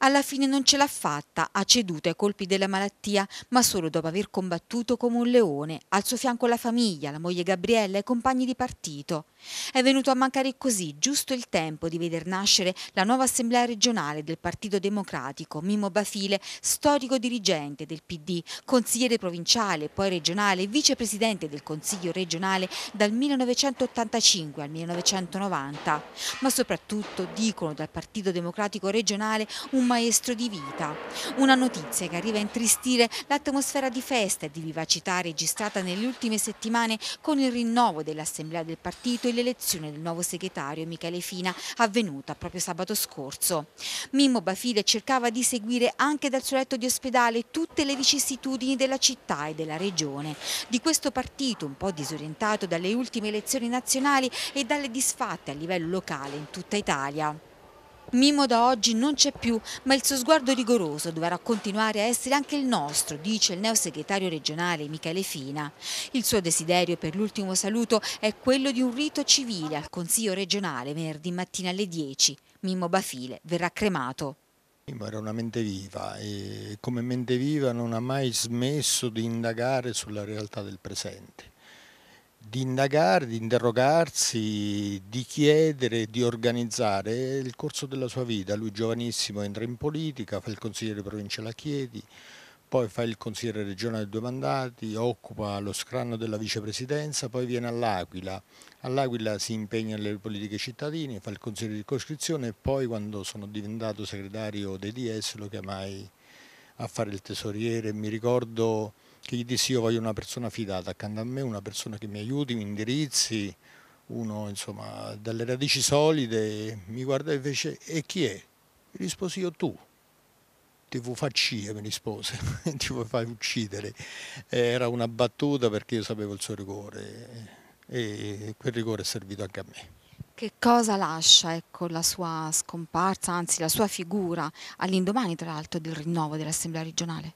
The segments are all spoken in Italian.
Alla fine non ce l'ha fatta, ha ceduto ai colpi della malattia, ma solo dopo aver combattuto come un leone, al suo fianco la famiglia, la moglie Gabriella e i compagni di partito. È venuto a mancare così giusto il tempo di veder nascere la nuova assemblea regionale del Partito Democratico, Mimmo Bafile, storico dirigente del PD, consigliere provinciale, poi regionale, vicepresidente del Consiglio regionale dal 1985 al 1990. Ma soprattutto, dicono dal Partito Democratico regionale, un maestro di vita. Una notizia che arriva a intristire l'atmosfera di festa e di vivacità registrata nelle ultime settimane con il rinnovo dell'assemblea del partito e l'elezione del nuovo segretario Michele Fina avvenuta proprio sabato scorso. Mimmo Bafile cercava di seguire anche dal suo letto di ospedale tutte le vicissitudini della città e della regione. Di questo partito un po' disorientato dalle ultime elezioni nazionali e dalle disfatte a livello locale in tutta Italia. Mimo da oggi non c'è più, ma il suo sguardo rigoroso dovrà continuare a essere anche il nostro, dice il neo segretario regionale Michele Fina. Il suo desiderio per l'ultimo saluto è quello di un rito civile al Consiglio regionale venerdì mattina alle 10. Mimmo Bafile verrà cremato. Mimmo era una mente viva e come mente viva non ha mai smesso di indagare sulla realtà del presente di indagare, di interrogarsi, di chiedere, di organizzare il corso della sua vita. Lui giovanissimo entra in politica, fa il consigliere provinciale a Chiedi, poi fa il consigliere regionale a due mandati, occupa lo scranno della vicepresidenza, poi viene all'Aquila. All'Aquila si impegna nelle politiche cittadine, fa il consigliere di coscrizione e poi quando sono diventato segretario dei DS lo chiamai a fare il tesoriere, mi ricordo che gli dissi io voglio una persona fidata accanto a me, una persona che mi aiuti, mi indirizzi, uno insomma dalle radici solide, mi guardò e fece e chi è? Mi risposi io tu. Ti vuoi faccia, mi rispose, ti vuoi far uccidere. Era una battuta perché io sapevo il suo rigore e quel rigore è servito anche a me. Che cosa lascia ecco, la sua scomparsa, anzi la sua figura, all'indomani tra l'altro del rinnovo dell'Assemblea regionale?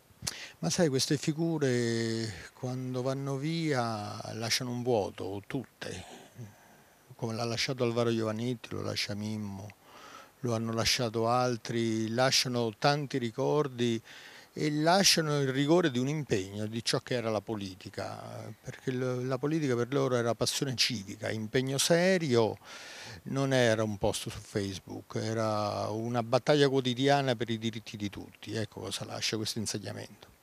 Ma sai, queste figure quando vanno via lasciano un vuoto, tutte, come l'ha lasciato Alvaro Giovanetti, lo lascia Mimmo, lo hanno lasciato altri, lasciano tanti ricordi e lasciano il rigore di un impegno di ciò che era la politica, perché la politica per loro era passione civica, impegno serio, non era un posto su Facebook, era una battaglia quotidiana per i diritti di tutti, ecco cosa lascia questo insegnamento.